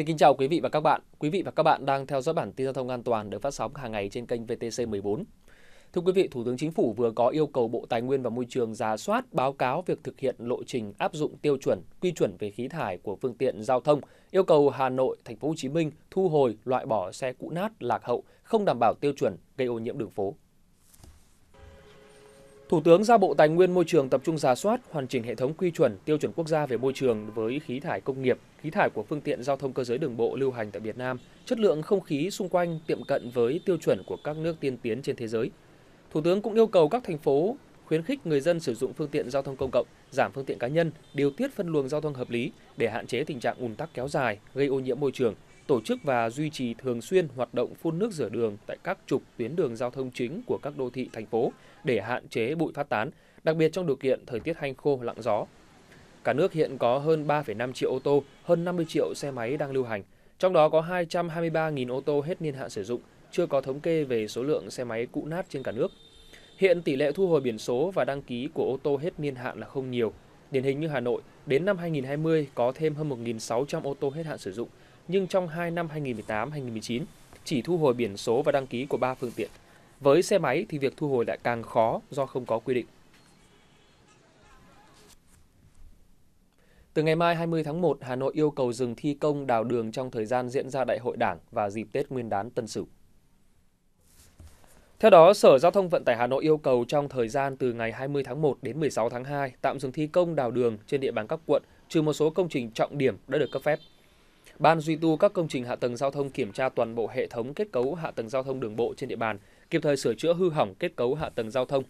Xin kính chào quý vị và các bạn. Quý vị và các bạn đang theo dõi bản tin giao thông an toàn được phát sóng hàng ngày trên kênh VTC14. Thưa quý vị, Thủ tướng Chính phủ vừa có yêu cầu Bộ Tài nguyên và Môi trường ra soát báo cáo việc thực hiện lộ trình áp dụng tiêu chuẩn, quy chuẩn về khí thải của phương tiện giao thông, yêu cầu Hà Nội, Thành phố Hồ Chí Minh thu hồi, loại bỏ xe cũ nát, lạc hậu, không đảm bảo tiêu chuẩn gây ô nhiễm đường phố. Thủ tướng giao Bộ Tài nguyên Môi trường tập trung giả soát, hoàn chỉnh hệ thống quy chuẩn tiêu chuẩn quốc gia về môi trường với khí thải công nghiệp, khí thải của phương tiện giao thông cơ giới đường bộ lưu hành tại Việt Nam, chất lượng không khí xung quanh tiệm cận với tiêu chuẩn của các nước tiên tiến trên thế giới. Thủ tướng cũng yêu cầu các thành phố khuyến khích người dân sử dụng phương tiện giao thông công cộng, giảm phương tiện cá nhân, điều tiết phân luồng giao thông hợp lý để hạn chế tình trạng ùn tắc kéo dài, gây ô nhiễm môi trường, tổ chức và duy trì thường xuyên hoạt động phun nước rửa đường tại các trục tuyến đường giao thông chính của các đô thị thành phố để hạn chế bụi phát tán, đặc biệt trong điều kiện thời tiết hanh khô lặng gió. Cả nước hiện có hơn 3,5 triệu ô tô, hơn 50 triệu xe máy đang lưu hành, trong đó có 223.000 ô tô hết niên hạn sử dụng, chưa có thống kê về số lượng xe máy cũ nát trên cả nước. Hiện tỷ lệ thu hồi biển số và đăng ký của ô tô hết niên hạn là không nhiều. Điển hình như Hà Nội, đến năm 2020 có thêm hơn 1.600 ô tô hết hạn sử dụng, nhưng trong 2 năm 2018-2019 chỉ thu hồi biển số và đăng ký của 3 phương tiện. Với xe máy thì việc thu hồi lại càng khó do không có quy định. Từ ngày mai 20 tháng 1, Hà Nội yêu cầu dừng thi công đào đường trong thời gian diễn ra Đại hội Đảng và dịp Tết Nguyên đán Tân Sửu. Theo đó, Sở Giao thông Vận tải Hà Nội yêu cầu trong thời gian từ ngày 20 tháng 1 đến 16 tháng 2 tạm dừng thi công đào đường trên địa bàn các quận, trừ một số công trình trọng điểm đã được cấp phép. Ban duy tu các công trình hạ tầng giao thông kiểm tra toàn bộ hệ thống kết cấu hạ tầng giao thông đường bộ trên địa bàn, kịp thời sửa chữa hư hỏng kết cấu hạ tầng giao thông.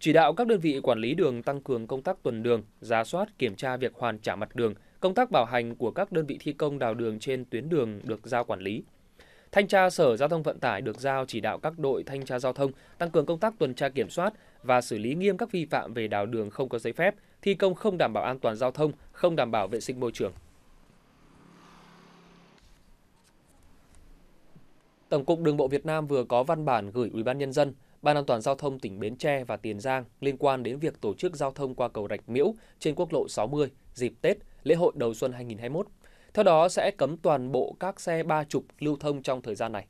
Chỉ đạo các đơn vị quản lý đường tăng cường công tác tuần đường, giá soát, kiểm tra việc hoàn trả mặt đường, công tác bảo hành của các đơn vị thi công đào đường trên tuyến đường được giao quản lý. Thanh tra Sở Giao thông Vận tải được giao chỉ đạo các đội thanh tra giao thông tăng cường công tác tuần tra kiểm soát và xử lý nghiêm các vi phạm về đào đường không có giấy phép, thi công không đảm bảo an toàn giao thông, không đảm bảo vệ sinh môi trường. Tổng cục Đường bộ Việt Nam vừa có văn bản gửi Ủy ban nhân dân, Ban An toàn giao thông tỉnh Bến Tre và Tiền Giang liên quan đến việc tổ chức giao thông qua cầu Rạch Miễu trên quốc lộ 60 dịp Tết, lễ hội đầu xuân 2021. Theo đó sẽ cấm toàn bộ các xe ba trục lưu thông trong thời gian này.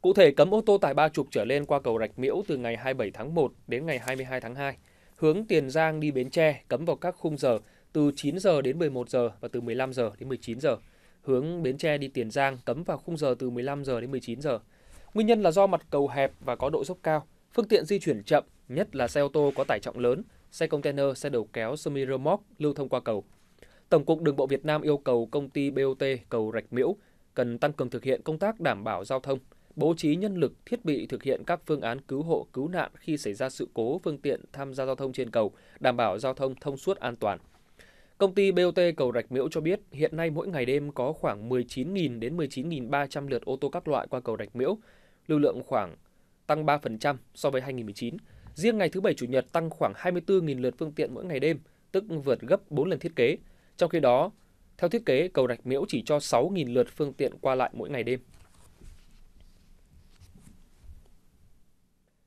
Cụ thể cấm ô tô tải ba trục trở lên qua cầu Rạch Miễu từ ngày 27 tháng 1 đến ngày 22 tháng 2. Hướng Tiền Giang đi Bến Tre cấm vào các khung giờ từ 9 giờ đến 11 giờ và từ 15 giờ đến 19 giờ hướng Bến Tre đi Tiền Giang cấm vào khung giờ từ 15 giờ đến 19 giờ. Nguyên nhân là do mặt cầu hẹp và có độ dốc cao, phương tiện di chuyển chậm, nhất là xe ô tô có tải trọng lớn, xe container, xe đầu kéo, semi remote lưu thông qua cầu. Tổng cục Đường bộ Việt Nam yêu cầu công ty BOT cầu Rạch Miễu cần tăng cường thực hiện công tác đảm bảo giao thông, bố trí nhân lực, thiết bị thực hiện các phương án cứu hộ, cứu nạn khi xảy ra sự cố phương tiện tham gia giao thông trên cầu, đảm bảo giao thông thông suốt an toàn. Công ty BOT Cầu Rạch Miễu cho biết hiện nay mỗi ngày đêm có khoảng 19.000 đến 19.300 lượt ô tô các loại qua cầu Rạch Miễu, lưu lượng khoảng tăng 3% so với 2019. Riêng ngày thứ Bảy Chủ nhật tăng khoảng 24.000 lượt phương tiện mỗi ngày đêm, tức vượt gấp 4 lần thiết kế. Trong khi đó, theo thiết kế, cầu Rạch Miễu chỉ cho 6.000 lượt phương tiện qua lại mỗi ngày đêm.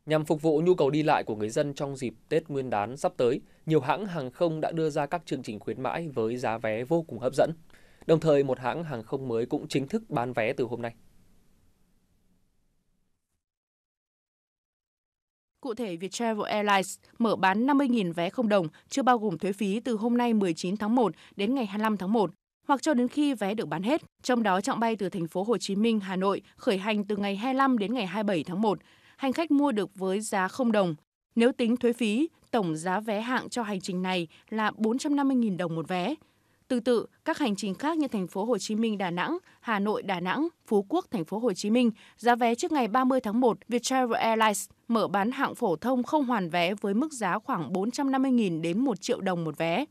Nhằm phục vụ nhu cầu đi lại của người dân trong dịp Tết Nguyên đán sắp tới, nhiều hãng hàng không đã đưa ra các chương trình khuyến mãi với giá vé vô cùng hấp dẫn. Đồng thời, một hãng hàng không mới cũng chính thức bán vé từ hôm nay. Cụ thể, Viettravel Airlines mở bán 50.000 vé không đồng, chưa bao gồm thuế phí từ hôm nay 19 tháng 1 đến ngày 25 tháng 1 hoặc cho đến khi vé được bán hết. Trong đó trọng bay từ thành phố Hồ Chí Minh, Hà Nội khởi hành từ ngày 25 đến ngày 27 tháng 1, hành khách mua được với giá không đồng. Nếu tính thuế phí, tổng giá vé hạng cho hành trình này là 450.000 đồng một vé. Tương tự, các hành trình khác như thành phố Hồ Chí Minh Đà Nẵng, Hà Nội Đà Nẵng, Phú Quốc thành phố Hồ Chí Minh, giá vé trước ngày 30 tháng 1, Viettravel Airlines mở bán hạng phổ thông không hoàn vé với mức giá khoảng 450.000 đến 1 triệu đồng một vé.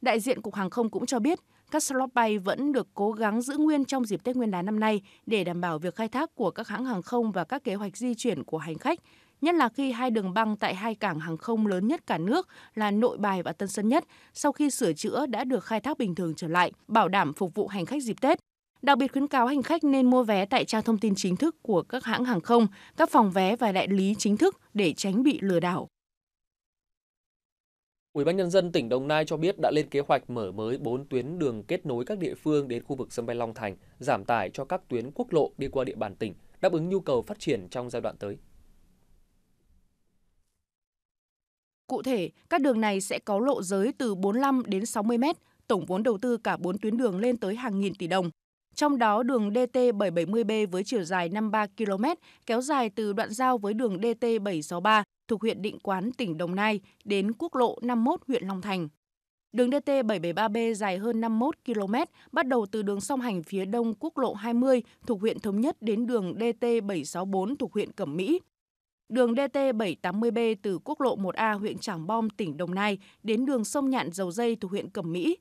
Đại diện Cục Hàng không cũng cho biết, các slot bay vẫn được cố gắng giữ nguyên trong dịp Tết Nguyên đán năm nay để đảm bảo việc khai thác của các hãng hàng không và các kế hoạch di chuyển của hành khách, nhất là khi hai đường băng tại hai cảng hàng không lớn nhất cả nước là Nội Bài và Tân Sơn Nhất sau khi sửa chữa đã được khai thác bình thường trở lại, bảo đảm phục vụ hành khách dịp Tết. Đặc biệt khuyến cáo hành khách nên mua vé tại trang thông tin chính thức của các hãng hàng không, các phòng vé và đại lý chính thức để tránh bị lừa đảo. Ủy ban nhân dân tỉnh Đồng Nai cho biết đã lên kế hoạch mở mới 4 tuyến đường kết nối các địa phương đến khu vực sân bay Long Thành, giảm tải cho các tuyến quốc lộ đi qua địa bàn tỉnh, đáp ứng nhu cầu phát triển trong giai đoạn tới. Cụ thể, các đường này sẽ có lộ giới từ 45 đến 60 mét, tổng vốn đầu tư cả 4 tuyến đường lên tới hàng nghìn tỷ đồng. Trong đó đường DT770B với chiều dài 53 km kéo dài từ đoạn giao với đường DT763 thuộc huyện Định Quán, tỉnh Đồng Nai đến quốc lộ 51 huyện Long Thành. Đường DT773B dài hơn 51 km, bắt đầu từ đường song hành phía đông quốc lộ 20 thuộc huyện Thống Nhất đến đường DT764 thuộc huyện Cẩm Mỹ. Đường DT780B từ quốc lộ 1A huyện Trảng Bom, tỉnh Đồng Nai đến đường sông Nhạn Dầu Dây thuộc huyện Cẩm Mỹ.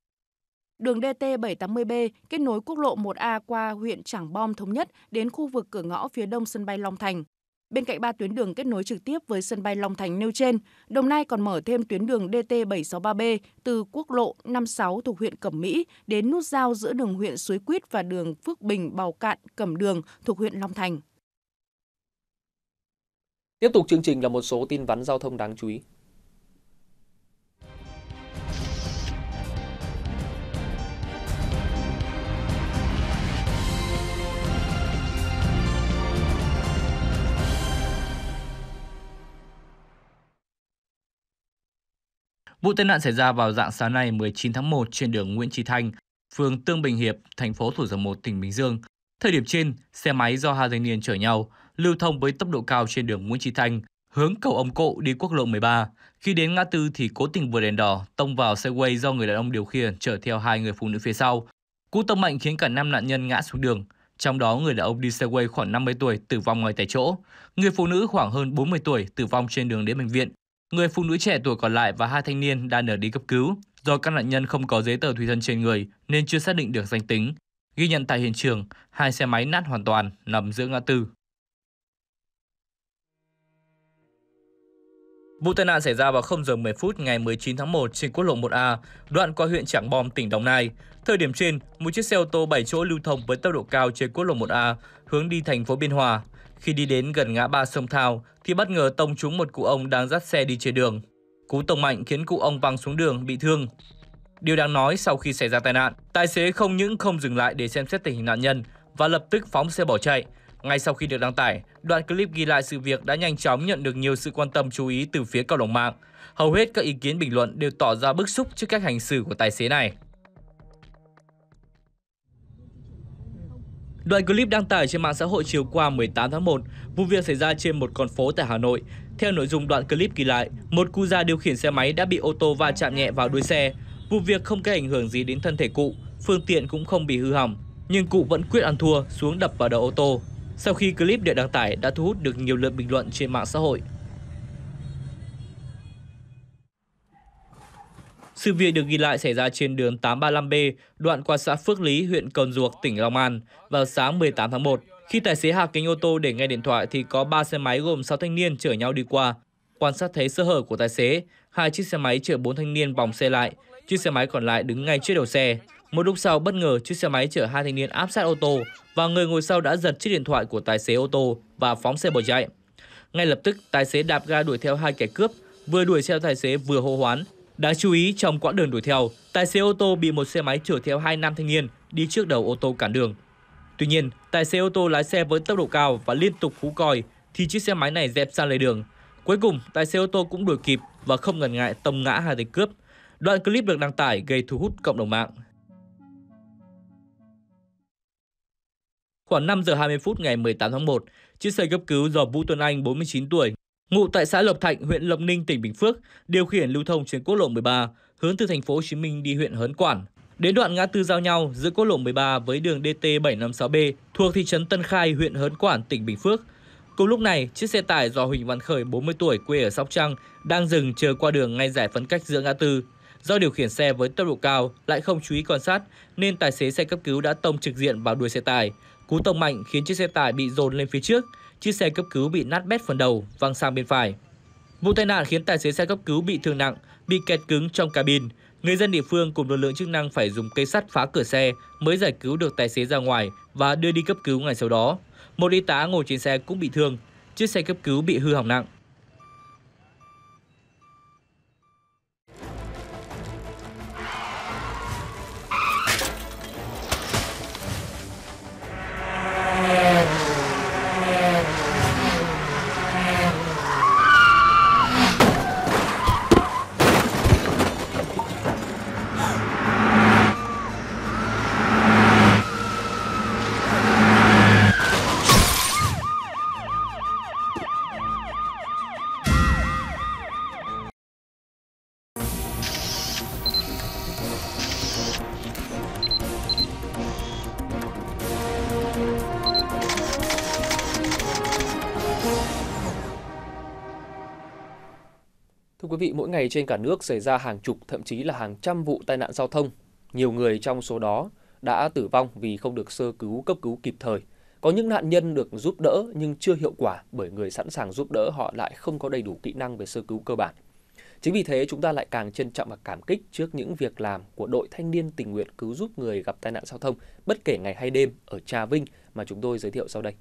Đường DT780B kết nối quốc lộ 1A qua huyện Trảng Bom Thống Nhất đến khu vực cửa ngõ phía đông sân bay Long Thành. Bên cạnh ba tuyến đường kết nối trực tiếp với sân bay Long Thành nêu trên, Đồng Nai còn mở thêm tuyến đường DT763B từ quốc lộ 56 thuộc huyện Cẩm Mỹ đến nút giao giữa đường huyện Suối Quýt và đường Phước Bình Bào Cạn Cẩm Đường thuộc huyện Long Thành. Tiếp tục chương trình là một số tin vắn giao thông đáng chú ý. Vụ tai nạn xảy ra vào dạng sáng nay 19 tháng 1 trên đường Nguyễn Trí Thanh, phường Tương Bình Hiệp, thành phố Thủ Dầu Một, tỉnh Bình Dương. Thời điểm trên, xe máy do hai thanh niên chở nhau lưu thông với tốc độ cao trên đường Nguyễn Trí Thanh, hướng cầu ông Cộ đi quốc lộ 13. Khi đến ngã tư thì cố tình vượt đèn đỏ, tông vào xe quay do người đàn ông điều khiển chở theo hai người phụ nữ phía sau. Cú tông mạnh khiến cả năm nạn nhân ngã xuống đường, trong đó người đàn ông đi xe quay khoảng 50 tuổi tử vong ngoài tại chỗ, người phụ nữ khoảng hơn 40 tuổi tử vong trên đường đến bệnh viện Người phụ nữ trẻ tuổi còn lại và hai thanh niên đang ở đi cấp cứu. Do các nạn nhân không có giấy tờ tùy thân trên người nên chưa xác định được danh tính. Ghi nhận tại hiện trường, hai xe máy nát hoàn toàn nằm giữa ngã tư. Vụ tai nạn xảy ra vào 0 giờ 10 phút ngày 19 tháng 1 trên quốc lộ 1A, đoạn qua huyện Trảng Bom, tỉnh Đồng Nai. Thời điểm trên, một chiếc xe ô tô 7 chỗ lưu thông với tốc độ cao trên quốc lộ 1A hướng đi thành phố Biên Hòa. Khi đi đến gần ngã ba sông Thao thì bất ngờ tông trúng một cụ ông đang dắt xe đi trên đường. Cú tông mạnh khiến cụ ông văng xuống đường bị thương. Điều đáng nói sau khi xảy ra tai nạn, tài xế không những không dừng lại để xem xét tình hình nạn nhân và lập tức phóng xe bỏ chạy. Ngay sau khi được đăng tải, đoạn clip ghi lại sự việc đã nhanh chóng nhận được nhiều sự quan tâm chú ý từ phía cộng đồng mạng. Hầu hết các ý kiến bình luận đều tỏ ra bức xúc trước cách hành xử của tài xế này. Đoạn clip đăng tải trên mạng xã hội chiều qua 18 tháng 1, vụ việc xảy ra trên một con phố tại Hà Nội. Theo nội dung đoạn clip ghi lại, một cụ già điều khiển xe máy đã bị ô tô va chạm nhẹ vào đuôi xe. Vụ việc không gây ảnh hưởng gì đến thân thể cụ, phương tiện cũng không bị hư hỏng, nhưng cụ vẫn quyết ăn thua xuống đập vào đầu ô tô. Sau khi clip được đăng tải đã thu hút được nhiều lượt bình luận trên mạng xã hội. Sự việc được ghi lại xảy ra trên đường 835B, đoạn qua xã Phước Lý, huyện Cần Duộc, tỉnh Long An, vào sáng 18 tháng 1. Khi tài xế hạ kính ô tô để nghe điện thoại thì có 3 xe máy gồm 6 thanh niên chở nhau đi qua. Quan sát thấy sơ hở của tài xế, hai chiếc xe máy chở 4 thanh niên vòng xe lại, chiếc xe máy còn lại đứng ngay trước đầu xe. Một lúc sau bất ngờ chiếc xe máy chở hai thanh niên áp sát ô tô và người ngồi sau đã giật chiếc điện thoại của tài xế ô tô và phóng xe bỏ chạy. Ngay lập tức tài xế đạp ga đuổi theo hai kẻ cướp, vừa đuổi theo tài xế vừa hô hoán Đáng chú ý, trong quãng đường đuổi theo, tài xế ô tô bị một xe máy chở theo hai nam thanh niên đi trước đầu ô tô cản đường. Tuy nhiên, tài xế ô tô lái xe với tốc độ cao và liên tục hú còi thì chiếc xe máy này dẹp sang lề đường. Cuối cùng, tài xế ô tô cũng đuổi kịp và không ngần ngại tông ngã hai tên cướp. Đoạn clip được đăng tải gây thu hút cộng đồng mạng. Khoảng 5 giờ 20 phút ngày 18 tháng 1, chiếc xe cấp cứu do Vũ Tuấn Anh, 49 tuổi, ngụ tại xã Lộc Thạnh, huyện Lộc Ninh, tỉnh Bình Phước, điều khiển lưu thông trên quốc lộ 13 hướng từ thành phố Hồ Chí Minh đi huyện Hớn Quản. Đến đoạn ngã tư giao nhau giữa quốc lộ 13 với đường DT756B thuộc thị trấn Tân Khai, huyện Hớn Quản, tỉnh Bình Phước. Cùng lúc này, chiếc xe tải do Huỳnh Văn Khởi, 40 tuổi, quê ở Sóc Trăng, đang dừng chờ qua đường ngay giải phân cách giữa ngã tư. Do điều khiển xe với tốc độ cao, lại không chú ý quan sát, nên tài xế xe cấp cứu đã tông trực diện vào đuôi xe tải. Cú tông mạnh khiến chiếc xe tải bị dồn lên phía trước, chiếc xe cấp cứu bị nát bét phần đầu, văng sang bên phải. Vụ tai nạn khiến tài xế xe cấp cứu bị thương nặng, bị kẹt cứng trong cabin. Người dân địa phương cùng lực lượng chức năng phải dùng cây sắt phá cửa xe mới giải cứu được tài xế ra ngoài và đưa đi cấp cứu ngày sau đó. Một y tá ngồi trên xe cũng bị thương, chiếc xe cấp cứu bị hư hỏng nặng. mỗi ngày trên cả nước xảy ra hàng chục, thậm chí là hàng trăm vụ tai nạn giao thông. Nhiều người trong số đó đã tử vong vì không được sơ cứu cấp cứu kịp thời. Có những nạn nhân được giúp đỡ nhưng chưa hiệu quả bởi người sẵn sàng giúp đỡ họ lại không có đầy đủ kỹ năng về sơ cứu cơ bản. Chính vì thế chúng ta lại càng trân trọng và cảm kích trước những việc làm của đội thanh niên tình nguyện cứu giúp người gặp tai nạn giao thông bất kể ngày hay đêm ở Trà Vinh mà chúng tôi giới thiệu sau đây.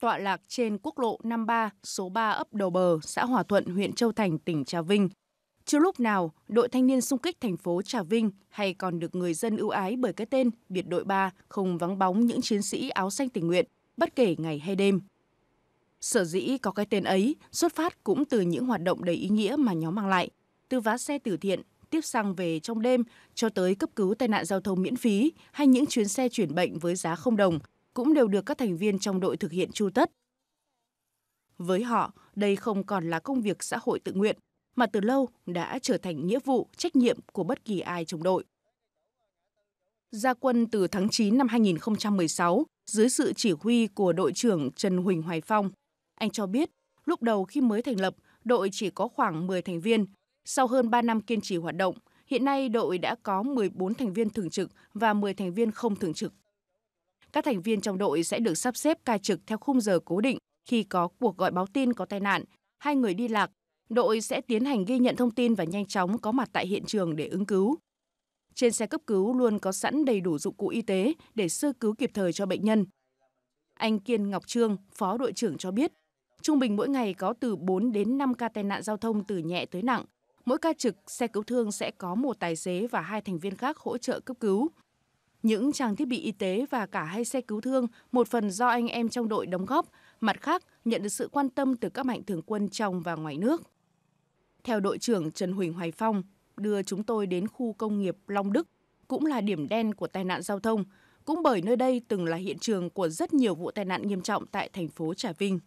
tọa lạc trên quốc lộ 53 số 3 ấp Đầu Bờ, xã Hòa Thuận, huyện Châu Thành, tỉnh Trà Vinh. Chưa lúc nào, đội thanh niên xung kích thành phố Trà Vinh hay còn được người dân ưu ái bởi cái tên biệt đội 3 không vắng bóng những chiến sĩ áo xanh tình nguyện, bất kể ngày hay đêm. Sở dĩ có cái tên ấy xuất phát cũng từ những hoạt động đầy ý nghĩa mà nhóm mang lại, từ vá xe từ thiện, tiếp xăng về trong đêm cho tới cấp cứu tai nạn giao thông miễn phí hay những chuyến xe chuyển bệnh với giá không đồng – cũng đều được các thành viên trong đội thực hiện chu tất. Với họ, đây không còn là công việc xã hội tự nguyện, mà từ lâu đã trở thành nghĩa vụ, trách nhiệm của bất kỳ ai trong đội. Gia quân từ tháng 9 năm 2016 dưới sự chỉ huy của đội trưởng Trần Huỳnh Hoài Phong. Anh cho biết, lúc đầu khi mới thành lập, đội chỉ có khoảng 10 thành viên. Sau hơn 3 năm kiên trì hoạt động, hiện nay đội đã có 14 thành viên thường trực và 10 thành viên không thường trực. Các thành viên trong đội sẽ được sắp xếp ca trực theo khung giờ cố định khi có cuộc gọi báo tin có tai nạn, hai người đi lạc. Đội sẽ tiến hành ghi nhận thông tin và nhanh chóng có mặt tại hiện trường để ứng cứu. Trên xe cấp cứu luôn có sẵn đầy đủ dụng cụ y tế để sơ cứu kịp thời cho bệnh nhân. Anh Kiên Ngọc Trương, phó đội trưởng cho biết, trung bình mỗi ngày có từ 4 đến 5 ca tai nạn giao thông từ nhẹ tới nặng. Mỗi ca trực, xe cứu thương sẽ có một tài xế và hai thành viên khác hỗ trợ cấp cứu những trang thiết bị y tế và cả hai xe cứu thương, một phần do anh em trong đội đóng góp, mặt khác nhận được sự quan tâm từ các mạnh thường quân trong và ngoài nước. Theo đội trưởng Trần Huỳnh Hoài Phong, đưa chúng tôi đến khu công nghiệp Long Đức, cũng là điểm đen của tai nạn giao thông, cũng bởi nơi đây từng là hiện trường của rất nhiều vụ tai nạn nghiêm trọng tại thành phố Trà Vinh.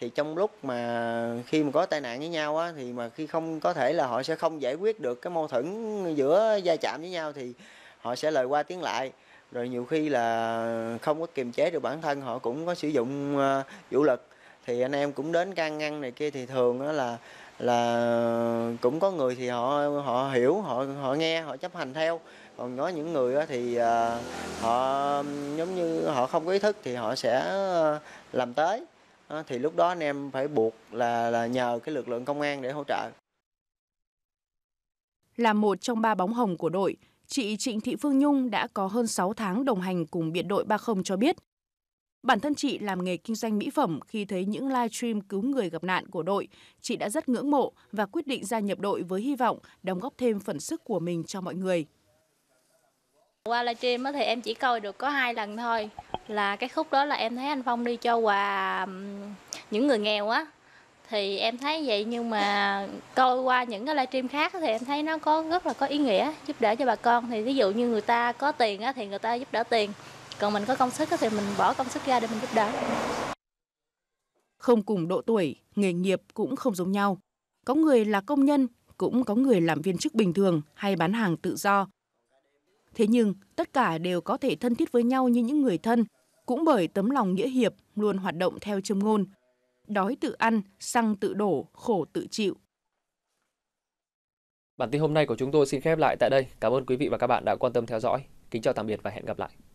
thì trong lúc mà khi mà có tai nạn với nhau á thì mà khi không có thể là họ sẽ không giải quyết được cái mâu thuẫn giữa gia chạm với nhau thì họ sẽ lời qua tiếng lại rồi nhiều khi là không có kiềm chế được bản thân họ cũng có sử dụng ờ, vũ lực thì anh em cũng đến can ngăn này kia thì thường là là cũng có người thì họ họ hiểu họ họ nghe họ chấp hành theo còn có những người thì ờ, họ giống như họ không có ý thức thì họ sẽ ờ, làm tới thì lúc đó anh em phải buộc là là nhờ cái lực lượng công an để hỗ trợ là một trong ba bóng hồng của đội chị Trịnh Thị Phương Nhung đã có hơn 6 tháng đồng hành cùng biệt đội 30 cho biết. Bản thân chị làm nghề kinh doanh mỹ phẩm khi thấy những live stream cứu người gặp nạn của đội, chị đã rất ngưỡng mộ và quyết định gia nhập đội với hy vọng đóng góp thêm phần sức của mình cho mọi người. Qua livestream thì em chỉ coi được có hai lần thôi Là cái khúc đó là em thấy anh Phong đi cho quà những người nghèo á Thì em thấy vậy nhưng mà coi qua những cái livestream khác thì em thấy nó có rất là có ý nghĩa Giúp đỡ cho bà con thì ví dụ như người ta có tiền á thì người ta giúp đỡ tiền Còn mình có công sức á thì mình bỏ công sức ra để mình giúp đỡ Không cùng độ tuổi, nghề nghiệp cũng không giống nhau Có người là công nhân, cũng có người làm viên chức bình thường hay bán hàng tự do Thế nhưng, tất cả đều có thể thân thiết với nhau như những người thân, cũng bởi tấm lòng nghĩa hiệp luôn hoạt động theo châm ngôn. Đói tự ăn, xăng tự đổ, khổ tự chịu. Bản tin hôm nay của chúng tôi xin khép lại tại đây. Cảm ơn quý vị và các bạn đã quan tâm theo dõi. Kính chào tạm biệt và hẹn gặp lại.